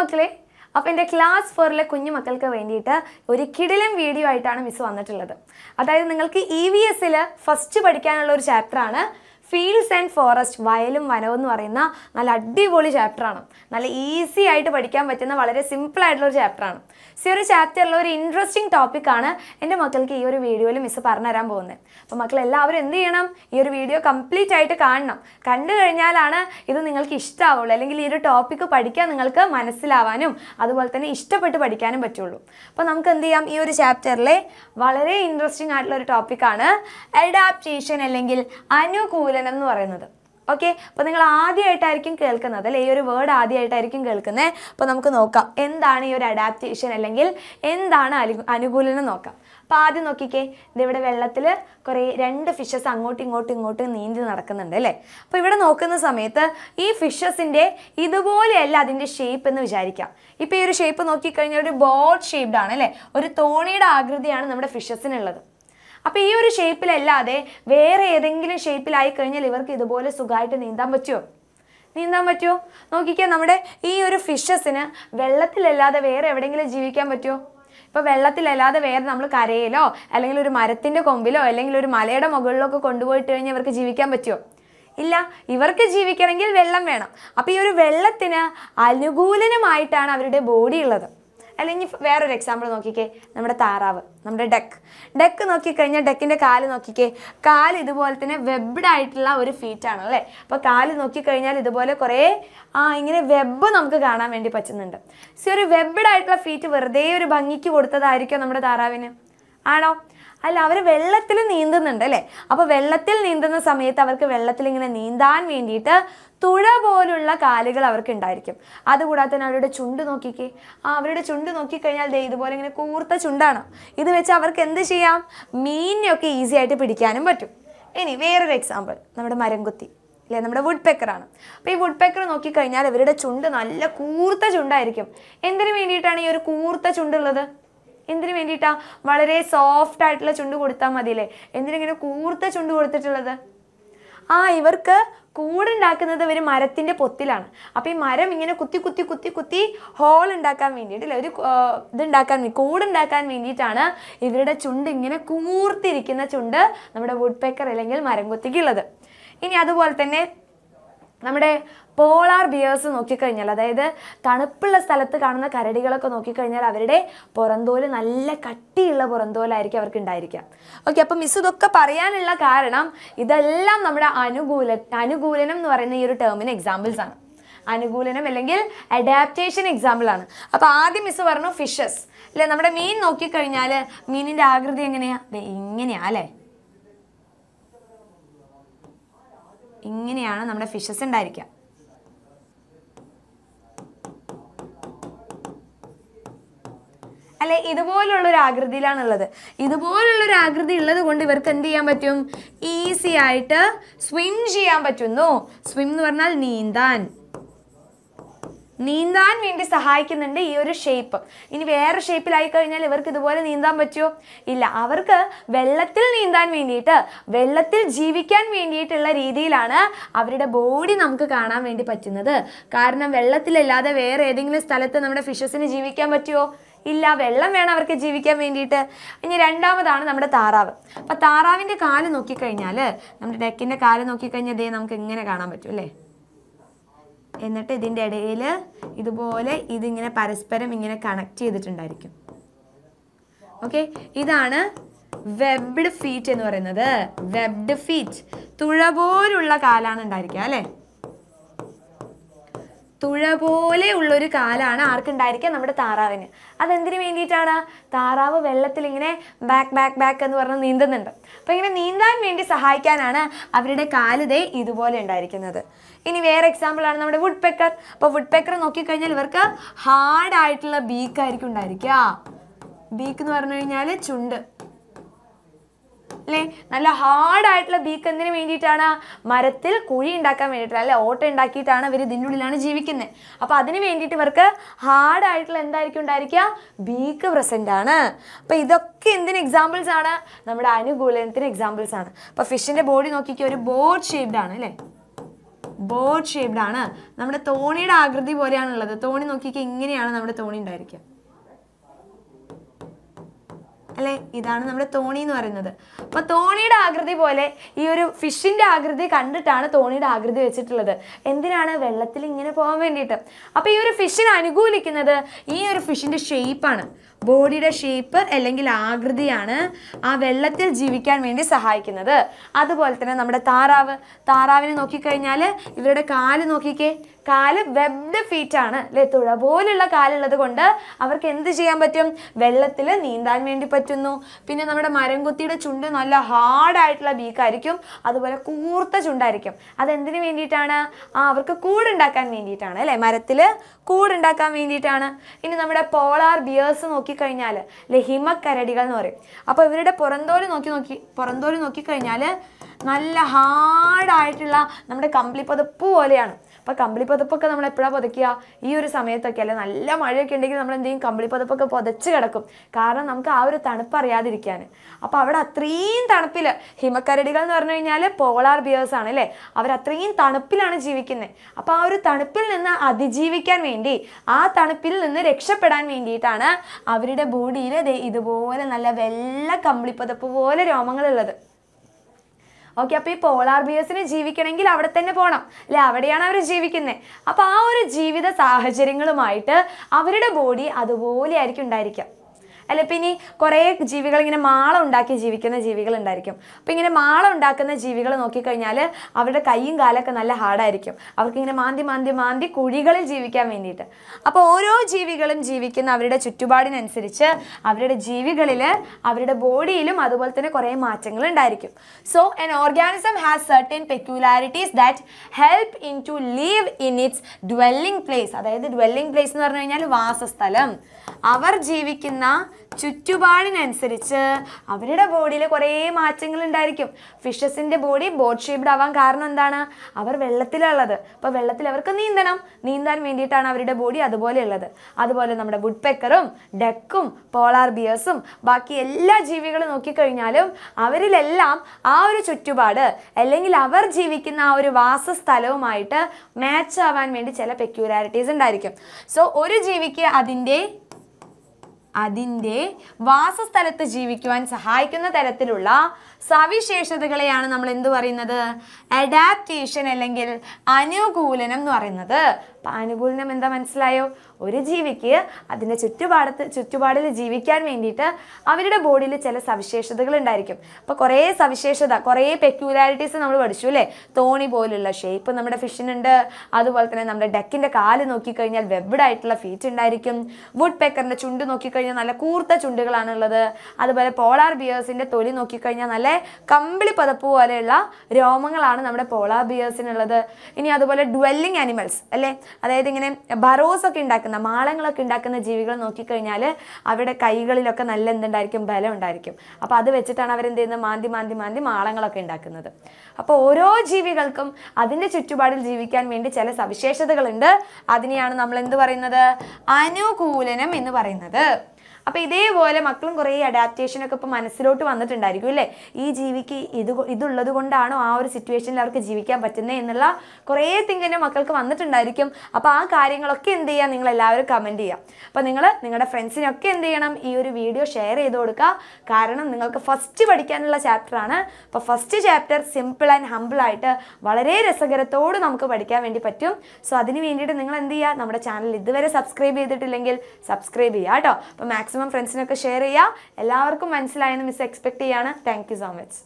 മക്കളെ അപ്പോൾ എൻ്റെ ക്ലാസ് ഫോറിലെ കുഞ്ഞു മക്കൾക്ക് വേണ്ടിയിട്ട് ഒരു കിടിലം വീഡിയോ ആയിട്ടാണ് മിസ് വന്നിട്ടുള്ളത് അതായത് നിങ്ങൾക്ക് ഇ വി ഫസ്റ്റ് പഠിക്കാനുള്ള ഒരു ചാപ്റ്ററാണ് ഫീൽഡ്സ് ആൻഡ് ഫോറസ്റ്റ് വയലും വനവും എന്ന് പറയുന്ന നല്ല അടിപൊളി ചാപ്റ്ററാണ് നല്ല ഈസി ആയിട്ട് പഠിക്കാൻ പറ്റുന്ന വളരെ സിമ്പിൾ ആയിട്ടുള്ള ഒരു ചാപ്റ്ററാണ് സി ഒരു ചാപ്റ്ററിൽ ഒരു ഇൻട്രസ്റ്റിംഗ് ടോപ്പിക്കാണ് എൻ്റെ മക്കൾക്ക് ഈ ഒരു വീഡിയോയിൽ മിസ് പറഞ്ഞുതരാൻ പോകുന്നത് അപ്പോൾ മക്കൾ എല്ലാവരും എന്ത് ചെയ്യണം ഈ ഒരു വീഡിയോ കംപ്ലീറ്റ് ആയിട്ട് കാണണം കണ്ടു കഴിഞ്ഞാലാണ് ഇത് നിങ്ങൾക്ക് ഇഷ്ടമാവുള്ളൂ അല്ലെങ്കിൽ ഈ ഒരു ടോപ്പിക്ക് പഠിക്കാൻ നിങ്ങൾക്ക് മനസ്സിലാവാനും അതുപോലെ തന്നെ ഇഷ്ടപ്പെട്ട് പഠിക്കാനും പറ്റുള്ളൂ അപ്പോൾ നമുക്ക് എന്ത് ചെയ്യാം ഈ ഒരു ചാപ്റ്ററിലെ വളരെ ഇൻട്രസ്റ്റിംഗ് ആയിട്ടുള്ള ഒരു ടോപ്പിക്കാണ് അഡാപ്റ്റേഷൻ അല്ലെങ്കിൽ അനുകൂല ജ്വലനം എന്ന് പറയുന്നത് ഓക്കെ അപ്പോൾ നിങ്ങൾ ആദ്യമായിട്ടായിരിക്കും കേൾക്കുന്നത് അല്ലേ ഈ ഒരു വേർഡ് ആദ്യമായിട്ടായിരിക്കും കേൾക്കുന്നത് അപ്പോൾ നമുക്ക് നോക്കാം എന്താണ് ഈ ഒരു അഡാപ്റ്റേഷൻ അല്ലെങ്കിൽ എന്താണ് അനുകൂലനം നോക്കാം അപ്പോൾ ആദ്യം നോക്കിക്കേ ഇതിവിടെ വെള്ളത്തിൽ കുറേ രണ്ട് ഫിഷസ് അങ്ങോട്ടും ഇങ്ങോട്ടും ഇങ്ങോട്ടും നീന്തി നടക്കുന്നുണ്ട് അല്ലേ അപ്പോൾ ഇവിടെ നോക്കുന്ന സമയത്ത് ഈ ഫിഷസിൻ്റെ ഇതുപോലെയല്ല അതിൻ്റെ ഷേപ്പ് എന്ന് വിചാരിക്കാം ഇപ്പോൾ ഈ ഒരു ഷേപ്പ് നോക്കിക്കഴിഞ്ഞാൽ ഒരു ബോട്ട് ഷേപ്ഡ് ആണ് അല്ലേ ഒരു തോണിയുടെ ആകൃതിയാണ് നമ്മുടെ ഫിഷസിനുള്ളത് അപ്പോൾ ഈ ഒരു ഷേപ്പിലല്ലാതെ വേറെ ഏതെങ്കിലും ഷേപ്പിലായി കഴിഞ്ഞാൽ ഇവർക്ക് ഇതുപോലെ സുഖമായിട്ട് നീന്താൻ പറ്റുമോ നീന്താൻ പറ്റുമോ നോക്കിക്കേ നമ്മുടെ ഈ ഒരു ഫിഷസിന് വെള്ളത്തിലല്ലാതെ വേറെ എവിടെയെങ്കിലും ജീവിക്കാൻ പറ്റുമോ ഇപ്പോൾ വെള്ളത്തിലല്ലാതെ വേറെ നമ്മൾ കരയിലോ അല്ലെങ്കിൽ ഒരു മരത്തിൻ്റെ കൊമ്പിലോ അല്ലെങ്കിൽ ഒരു മലയുടെ മുകളിലോ ഒക്കെ കൊണ്ടുപോയിട്ട് കഴിഞ്ഞാൽ ഇവർക്ക് ജീവിക്കാൻ പറ്റുമോ ഇല്ല ഇവർക്ക് ജീവിക്കണമെങ്കിൽ വെള്ളം വേണം അപ്പോൾ ഈ ഒരു വെള്ളത്തിന് അനുകൂലനമായിട്ടാണ് അവരുടെ ബോഡി ഉള്ളത് അല്ലെങ്കിൽ വേറൊരു എക്സാമ്പിൾ നോക്കിക്കേ നമ്മുടെ താറാവ് നമ്മുടെ ഡെക്ക് ഡെക്ക് നോക്കിക്കഴിഞ്ഞാൽ ഡെക്കിൻ്റെ കാല് നോക്കിക്കേ കാല് ഇതുപോലെ തന്നെ വെബ്ഡ് ആയിട്ടുള്ള ഒരു ഫീറ്റാണ് അല്ലേ അപ്പോൾ കാല് നോക്കിക്കഴിഞ്ഞാൽ ഇതുപോലെ കുറേ ആ ഇങ്ങനെ വെബ് നമുക്ക് കാണാൻ വേണ്ടി പറ്റുന്നുണ്ട് സി ഒരു വെബ്ഡ് ആയിട്ടുള്ള ഫീറ്റ് വെറുതെ ഒരു ഭംഗിക്ക് കൊടുത്തതായിരിക്കും നമ്മുടെ താറാവിന് ആണോ അല്ല അവർ വെള്ളത്തിൽ നീന്തുന്നുണ്ട് അല്ലേ അപ്പോൾ വെള്ളത്തിൽ നീന്തുന്ന സമയത്ത് അവർക്ക് വെള്ളത്തിൽ ഇങ്ങനെ നീന്താൻ വേണ്ടിയിട്ട് തുഴ പോലുള്ള കാലുകൾ അവർക്ക് ഉണ്ടായിരിക്കും അതുകൂടാതെ തന്നെ അവരുടെ ചുണ്ട് നോക്കിക്കേ ആ അവരുടെ ചുണ്ട് നോക്കിക്കഴിഞ്ഞാൽ ദേ ഇതുപോലെ ഇങ്ങനെ കൂർത്ത ചുണ്ടാണ് ഇത് വെച്ച് അവർക്ക് എന്ത് ചെയ്യാം മീനിനെയൊക്കെ ഈസി ആയിട്ട് പിടിക്കാനും പറ്റും ഇനി വേറൊരു എക്സാമ്പിൾ നമ്മുടെ മരംകുത്തി അല്ലേ നമ്മുടെ വുഡ് പെക്കറാണ് അപ്പോൾ ഈ വുഡ് പെക്കർ നോക്കിക്കഴിഞ്ഞാൽ ഇവരുടെ ചുണ്ട് നല്ല കൂർത്ത ചുണ്ടായിരിക്കും എന്തിനു വേണ്ടിയിട്ടാണ് ഈ ഒരു കൂർത്ത ചുണ്ടുള്ളത് എന്തിനു വേണ്ടിയിട്ടാ വളരെ സോഫ്റ്റ് ആയിട്ടുള്ള ചുണ്ട് കൊടുത്താൽ മതിയല്ലേ എന്തിനിങ്ങനെ കൂർത്ത ചുണ്ട് കൊടുത്തിട്ടുള്ളത് ആ ഇവർക്ക് കൂടുണ്ടാക്കുന്നത് ഒരു മരത്തിൻ്റെ പൊത്തിലാണ് അപ്പോൾ ഈ മരം ഇങ്ങനെ കുത്തി കുത്തി കുത്തി കുത്തി ഹോൾ ഉണ്ടാക്കാൻ വേണ്ടിയിട്ട് അല്ലേ ഒരു ഇതുണ്ടാക്കാൻ കൂടുണ്ടാക്കാൻ വേണ്ടിയിട്ടാണ് ഇവരുടെ ചുണ്ട് ഇങ്ങനെ കൂർത്തിരിക്കുന്ന ചുണ്ട് നമ്മുടെ വുഡ് പേക്കർ അല്ലെങ്കിൽ മരം കുത്തിക്കുള്ളത് ഇനി അതുപോലെ തന്നെ നമ്മുടെ പോളാർ ബിയേഴ്സ് നോക്കിക്കഴിഞ്ഞാൽ അതായത് തണുപ്പുള്ള സ്ഥലത്ത് കാണുന്ന കരടികളൊക്കെ നോക്കിക്കഴിഞ്ഞാൽ അവരുടെ പുറന്തോല് നല്ല കട്ടിയുള്ള പുറന്തോലായിരിക്കും അവർക്ക് ഉണ്ടായിരിക്കുക ഓക്കെ അപ്പം മിസ് ഇതൊക്കെ പറയാനുള്ള കാരണം ഇതെല്ലാം നമ്മുടെ അനുകൂല അനുകൂലനം എന്ന് പറയുന്ന ഈ ഒരു ടേമിന് എക്സാമ്പിൾസ് ആണ് അനുകൂലനം അല്ലെങ്കിൽ അഡാപ്റ്റേഷൻ എക്സാമ്പിൾ ആണ് അപ്പോൾ ആദ്യം മിസ് പറഞ്ഞു ഫിഷസ് അല്ലേ നമ്മുടെ മീൻ നോക്കിക്കഴിഞ്ഞാൽ മീനിൻ്റെ ആകൃതി എങ്ങനെയാണ് ഇങ്ങനെയാ അല്ലേ ഇങ്ങനെയാണ് നമ്മുടെ ഫിഷസ് ഉണ്ടായിരിക്കുക അല്ലെ ഇതുപോലുള്ള ഒരു ആകൃതിയിലാണുള്ളത് ഇതുപോലുള്ള ഒരു ആകൃതി ഉള്ളത് കൊണ്ട് ഇവർക്ക് എന്ത് ചെയ്യാൻ പറ്റും ഈസി ആയിട്ട് സ്വിം ചെയ്യാൻ പറ്റുന്നു സ്വിം എന്ന് പറഞ്ഞാൽ നീന്താൻ നീന്താൻ വേണ്ടി സഹായിക്കുന്നുണ്ട് ഈ ഒരു ഷേപ്പ് ഇനി വേറെ ഷേപ്പിലായി കഴിഞ്ഞാൽ ഇവർക്ക് ഇതുപോലെ നീന്താൻ പറ്റുമോ ഇല്ല അവർക്ക് വെള്ളത്തിൽ നീന്താൻ വേണ്ടിയിട്ട് വെള്ളത്തിൽ ജീവിക്കാൻ വേണ്ടിയിട്ടുള്ള രീതിയിലാണ് അവരുടെ ബോഡി നമുക്ക് കാണാൻ വേണ്ടി പറ്റുന്നത് കാരണം വെള്ളത്തിലല്ലാതെ വേറെ ഏതെങ്കിലും സ്ഥലത്ത് നമ്മുടെ ഫിഷസിന് ജീവിക്കാൻ പറ്റുമോ ഇല്ല വെള്ളം വേണം അവർക്ക് ജീവിക്കാൻ വേണ്ടിയിട്ട് ഇനി രണ്ടാമതാണ് നമ്മുടെ താറാവ് അപ്പോൾ താറാവിൻ്റെ കാല് നോക്കിക്കഴിഞ്ഞാൽ നമ്മുടെ ഡെക്കിൻ്റെ കാല് നോക്കിക്കഴിഞ്ഞാൽ ഇതേ നമുക്ക് എങ്ങനെ കാണാൻ പറ്റും അല്ലേ എന്നിട്ട് ഇതിൻ്റെ ഇടയിൽ ഇതുപോലെ ഇതിങ്ങനെ പരസ്പരം ഇങ്ങനെ കണക്ട് ചെയ്തിട്ടുണ്ടായിരിക്കും ഓക്കെ ഇതാണ് വെബ്ഡ് ഫീറ്റ് എന്ന് പറയുന്നത് വെബ്ഡ് ഫീറ്റ് തുഴ പോലുള്ള കാലാണ് ഉണ്ടായിരിക്കുക അല്ലേ തുഴ പോലെ ഉള്ളൊരു കാലാണ് ആർക്കുണ്ടായിരിക്കുക നമ്മുടെ താറാവിന് അതെന്തിനു വേണ്ടിയിട്ടാണ് താറാവ് വെള്ളത്തിൽ ഇങ്ങനെ ബാക്ക് ബാക്ക് ബാക്ക് എന്ന് പറഞ്ഞ് നീന്തുന്നുണ്ട് അപ്പോൾ ഇങ്ങനെ നീന്താൻ വേണ്ടി സഹായിക്കാനാണ് അവരുടെ കാലിതേ ഇതുപോലെ ഉണ്ടായിരിക്കുന്നത് ഇനി വേറെ എക്സാമ്പിളാണ് നമ്മുടെ വുഡ് പെക്കർ അപ്പോൾ വുഡ് പെക്കർ നോക്കിക്കഴിഞ്ഞാൽ ഇവർക്ക് ഹാർഡായിട്ടുള്ള ബീക്കായിരിക്കും ഉണ്ടായിരിക്കുക ബീക്ക് എന്ന് പറഞ്ഞു കഴിഞ്ഞാൽ ചുണ്ട് അല്ലേ നല്ല ഹാർഡായിട്ടുള്ള ബീക്ക് എന്തിനു വേണ്ടിയിട്ടാണ് മരത്തിൽ കുഴി ഉണ്ടാക്കാൻ വേണ്ടിയിട്ടാണ് അല്ലെ ഓട്ട ഉണ്ടാക്കിയിട്ടാണ് ഇവർ ഇതിൻ്റെ ഉള്ളിലാണ് ജീവിക്കുന്നത് അപ്പോൾ അതിന് വേണ്ടിയിട്ട് ഇവർക്ക് ഹാർഡായിട്ടുള്ള എന്തായിരിക്കും ഉണ്ടായിരിക്കുക ബീക്ക് പ്രസൻ്റ് ആണ് അപ്പോൾ ഇതൊക്കെ എന്തിന് എക്സാമ്പിൾസ് ആണ് നമ്മുടെ അനുകൂലനത്തിന് എക്സാമ്പിൾസ് ആണ് അപ്പോൾ ഫിഷിൻ്റെ ബോഡി നോക്കിക്കുക ഒരു ബോർഡ് ഷേപ്ഡ് ആണ് അല്ലേ ബോർഡ് ഷേപ്ഡ് ആണ് നമ്മുടെ തോണിയുടെ ആകൃതി പോലെയാണുള്ളത് തോണി നോക്കിക്കുക ഇങ്ങനെയാണ് നമ്മുടെ തോണി ഉണ്ടായിരിക്കുക അല്ലെ ഇതാണ് നമ്മുടെ തോണി എന്ന് പറയുന്നത് അപ്പോൾ തോണിയുടെ ആകൃതി പോലെ ഈ ഒരു ഫിഷിന്റെ ആകൃതി കണ്ടിട്ടാണ് തോണിയുടെ ആകൃതി വെച്ചിട്ടുള്ളത് എന്തിനാണ് വെള്ളത്തിൽ ഇങ്ങനെ പോകാൻ വേണ്ടിയിട്ട് അപ്പോൾ ഈ ഒരു ഫിഷിനെ അനുകൂലിക്കുന്നത് ഈ ഒരു ഫിഷിന്റെ ഷേപ്പാണ് ബോഡിയുടെ ഷേപ്പ് അല്ലെങ്കിൽ ആകൃതിയാണ് ആ വെള്ളത്തിൽ ജീവിക്കാൻ വേണ്ടി സഹായിക്കുന്നത് അതുപോലെ തന്നെ നമ്മുടെ താറാവ് താറാവിനെ നോക്കിക്കഴിഞ്ഞാൽ ഇവരുടെ കാല് നോക്കിക്കേ കാല് വെബ്ഡ് ഫീറ്റ് ആണ് അല്ലെ തുഴ പോലുള്ള കാലുള്ളത് കൊണ്ട് അവർക്ക് എന്ത് ചെയ്യാൻ പറ്റും വെള്ളത്തിൽ നീന്താൻ വേണ്ടി പറ്റുന്നു പിന്നെ നമ്മുടെ മരംകുത്തിയുടെ ചുണ്ട് നല്ല ഹാർഡായിട്ടുള്ള ബീക്കായിരിക്കും അതുപോലെ കൂർത്ത ചുണ്ടായിരിക്കും അതെന്തിനു വേണ്ടിയിട്ടാണ് ആ അവർക്ക് കൂടുണ്ടാക്കാൻ വേണ്ടിയിട്ടാണ് അല്ലേ മരത്തിൽ കൂടുണ്ടാക്കാൻ വേണ്ടിയിട്ടാണ് ഇനി നമ്മുടെ പോളാർ ബിയേഴ്സ് നോക്കി നോക്കിക്കഴിഞ്ഞാൽ ലഹിമ കരടികൾ എന്ന് പറയും അപ്പോൾ ഇവരുടെ പുറന്തോല് നോക്കി നോക്കി പുറന്തോല് നോക്കിക്കഴിഞ്ഞാൽ നല്ല ഹാർഡായിട്ടുള്ള നമ്മുടെ കമ്പിളിപ്പതപ്പ് പോലെയാണ് അപ്പോൾ കമ്പിളി പതപ്പൊക്കെ നമ്മൾ എപ്പോഴാണ് പുതയ്ക്കുക ഈ ഒരു സമയത്തൊക്കെ അല്ലെ നല്ല മഴയൊക്കെ ഉണ്ടെങ്കിൽ നമ്മൾ എന്തെങ്കിലും കമ്പിളി പതപ്പൊക്കെ പുതച്ച് കിടക്കും കാരണം നമുക്ക് ആ ഒരു തണുപ്പ് അറിയാതിരിക്കാൻ അപ്പോൾ അവിടെ അത്രയും തണുപ്പിൽ ഹിമക്കരടികൾ എന്ന് പറഞ്ഞു കഴിഞ്ഞാൽ പോളാർ ബിയേഴ്സ് ആണ് അല്ലേ അവർ അത്രയും തണുപ്പിലാണ് ജീവിക്കുന്നത് അപ്പോൾ ആ ഒരു തണുപ്പിൽ നിന്ന് അതിജീവിക്കാൻ വേണ്ടി ആ തണുപ്പിൽ നിന്ന് രക്ഷപ്പെടാൻ വേണ്ടിയിട്ടാണ് അവരുടെ ബോഡിയിൽ ഇതുപോലെ നല്ല വെള്ള കമ്പിളിപ്പതപ്പ് പോലെ രോമങ്ങളുള്ളത് ഓക്കെ അപ്പോൾ ഈ പോളാർ ബിയേഴ്സിന് ജീവിക്കണമെങ്കിൽ അവിടെ തന്നെ പോകണം അല്ലെ അവിടെയാണ് അവർ ജീവിക്കുന്നത് അപ്പോൾ ആ ഒരു ജീവിത സാഹചര്യങ്ങളുമായിട്ട് അവരുടെ ബോഡി അതുപോലെ ആയിരിക്കും ഉണ്ടായിരിക്കുക അല്ലെ ഇപ്പം ഇനി കുറേ ജീവികൾ ഇങ്ങനെ മാള ഉണ്ടാക്കി ജീവിക്കുന്ന ജീവികൾ ഉണ്ടായിരിക്കും അപ്പം ഇങ്ങനെ മാള ഉണ്ടാക്കുന്ന ജീവികൾ നോക്കിക്കഴിഞ്ഞാൽ അവരുടെ കൈയും കാലൊക്കെ നല്ല ഹാർഡായിരിക്കും അവർക്കിങ്ങനെ മാന്തി മാന്തി മാന്തി കുഴികളിൽ ജീവിക്കാൻ വേണ്ടിയിട്ട് അപ്പോൾ ഓരോ ജീവികളും ജീവിക്കുന്ന അവരുടെ ചുറ്റുപാടിനനുസരിച്ച് അവരുടെ ജീവികളിൽ അവരുടെ ബോഡിയിലും അതുപോലെ തന്നെ കുറേ മാറ്റങ്ങൾ ഉണ്ടായിരിക്കും so an organism has certain peculiarities that help in to live in its dwelling place അതായത് ഡ്വെല്ലിംഗ് പ്ലേസ് എന്ന് പറഞ്ഞു കഴിഞ്ഞാൽ വാസസ്ഥലം അവർ ജീവിക്കുന്ന ചുറ്റുപാടിനനുസരിച്ച് അവരുടെ ബോഡിയിൽ കുറേ മാറ്റങ്ങൾ ഉണ്ടായിരിക്കും ഫിഷസിൻ്റെ ബോഡി ബോട്ട് ഷേപ്ഡ് ആവാൻ കാരണം എന്താണ് അവർ വെള്ളത്തിലുള്ളത് അപ്പോൾ വെള്ളത്തിൽ അവർക്ക് നീന്തണം നീന്താൻ വേണ്ടിയിട്ടാണ് അവരുടെ ബോഡി അതുപോലെയുള്ളത് അതുപോലെ നമ്മുടെ വുഡ് പെക്കറും ഡക്കും പോളാർ ബിയേഴ്സും ബാക്കി എല്ലാ ജീവികളും നോക്കിക്കഴിഞ്ഞാലും അവരിലെല്ലാം ആ ഒരു ചുറ്റുപാട് അല്ലെങ്കിൽ അവർ ജീവിക്കുന്ന ആ ഒരു വാസസ്ഥലവുമായിട്ട് മാച്ച് ആവാൻ വേണ്ടി ചില പെക്യൂലാരിറ്റീസ് ഉണ്ടായിരിക്കും സോ ഒരു ജീവിക്ക് അതിൻ്റെ അതിൻ്റെ വാസസ്ഥലത്ത് ജീവിക്കുവാൻ സഹായിക്കുന്ന തരത്തിലുള്ള സവിശേഷതകളെയാണ് നമ്മൾ എന്ത് പറയുന്നത് അഡാപ്റ്റേഷൻ അല്ലെങ്കിൽ അനുകൂലനം എന്ന് പറയുന്നത് അപ്പം അനുകൂലനം എന്താ മനസ്സിലായോ ഒരു ജീവിക്ക് അതിൻ്റെ ചുറ്റുപാടത്ത് ചുറ്റുപാടിൽ ജീവിക്കാൻ വേണ്ടിയിട്ട് അവരുടെ ബോഡിയിൽ ചില സവിശേഷതകൾ ഉണ്ടായിരിക്കും അപ്പോൾ കുറേ സവിശേഷത കുറേ പെക്യൂലാരിറ്റീസ് നമ്മൾ പഠിച്ചു അല്ലേ തോണി പോലുള്ള ഷേപ്പ് നമ്മുടെ ഫിഷിനുണ്ട് അതുപോലെ തന്നെ നമ്മുടെ ഡെക്കിൻ്റെ കാല് നോക്കിക്കഴിഞ്ഞാൽ വെബ്ഡായിട്ടുള്ള ആയിട്ടുള്ള ഫീറ്റ് ഉണ്ടായിരിക്കും വുഡ് പേക്കറിൻ്റെ ചുണ്ട് നോക്കി നോക്കിക്കഴിഞ്ഞാൽ നല്ല കൂർത്ത ചുണ്ടുകളാണ് ഉള്ളത് അതുപോലെ പോളാർ ബിയേഴ്സിൻ്റെ തൊലി നോക്കിക്കഴിഞ്ഞാൽ നല്ല കമ്പിളി പതപ്പ് പോലെയുള്ള രോമങ്ങളാണ് നമ്മുടെ പോളാർ ബിയേഴ്സിനുള്ളത് ഇനി അതുപോലെ ഡ്വെല്ലിംഗ് ആനിമൽസ് അല്ലേ അതായത് ഇങ്ങനെ ബറോസ് ഒക്കെ ഉണ്ടാക്കുന്ന മാളങ്ങളൊക്കെ ഉണ്ടാക്കുന്ന ജീവികൾ നോക്കിക്കഴിഞ്ഞാൽ അവരുടെ കൈകളിലൊക്കെ നല്ല എന്തുണ്ടായിരിക്കും ബലം ഉണ്ടായിരിക്കും അപ്പോൾ അത് വെച്ചിട്ടാണ് അവരെന്ത് ചെയ്യുന്നത് മാന്തി മാന്തി മാന്തി മാളങ്ങളൊക്കെ ഉണ്ടാക്കുന്നത് അപ്പോൾ ഓരോ ജീവികൾക്കും അതിൻ്റെ ചുറ്റുപാടിൽ ജീവിക്കാൻ വേണ്ടി ചില സവിശേഷതകളുണ്ട് അതിനെയാണ് നമ്മൾ എന്ത് പറയുന്നത് അനുകൂലനം എന്ന് പറയുന്നത് അപ്പോൾ ഇതേപോലെ മക്കളും കുറേ അഡാപ്റ്റേഷനൊക്കെ ഇപ്പൊ മനസ്സിലോട്ട് വന്നിട്ടുണ്ടായിരിക്കും അല്ലേ ഈ ജീവിക്ക് ഇത് ഇതുള്ളത് കൊണ്ടാണോ ആ ഒരു സിറ്റുവേഷനിൽ അവർക്ക് ജീവിക്കാൻ പറ്റുന്നത് എന്നുള്ള കുറേ തിങ്ക് മക്കൾക്ക് വന്നിട്ടുണ്ടായിരിക്കും അപ്പോൾ ആ കാര്യങ്ങളൊക്കെ എന്ത് ചെയ്യുക നിങ്ങൾ എല്ലാവരും കമൻറ്റ് ചെയ്യുക അപ്പോൾ നിങ്ങൾ നിങ്ങളുടെ ഫ്രണ്ട്സിനൊക്കെ എന്ത് ചെയ്യണം ഈ ഒരു വീഡിയോ ഷെയർ ചെയ്ത് കൊടുക്കുക കാരണം നിങ്ങൾക്ക് ഫസ്റ്റ് പഠിക്കാനുള്ള ചാപ്റ്ററാണ് അപ്പോൾ ഫസ്റ്റ് ചാപ്റ്റർ സിമ്പിൾ ആൻഡ് ഹമ്പിളായിട്ട് വളരെ രസകരത്തോട് നമുക്ക് പഠിക്കാൻ വേണ്ടി പറ്റും സോ അതിന് വേണ്ടിയിട്ട് നിങ്ങൾ എന്ത് ചെയ്യുക നമ്മുടെ ചാനൽ ഇതുവരെ സബ്സ്ക്രൈബ് ചെയ്തിട്ടില്ലെങ്കിൽ സബ്സ്ക്രൈബ് ചെയ്യുക കേട്ടോ അപ്പോൾ മാക്സിമം മാക്സിമം ഫ്രണ്ട്സിനൊക്കെ ഷെയർ ചെയ്യുക എല്ലാവർക്കും മനസ്സിലായെന്ന് മിസ് എക്സ്പെക്ട് ചെയ്യാണ് താങ്ക് സോ മച്ച്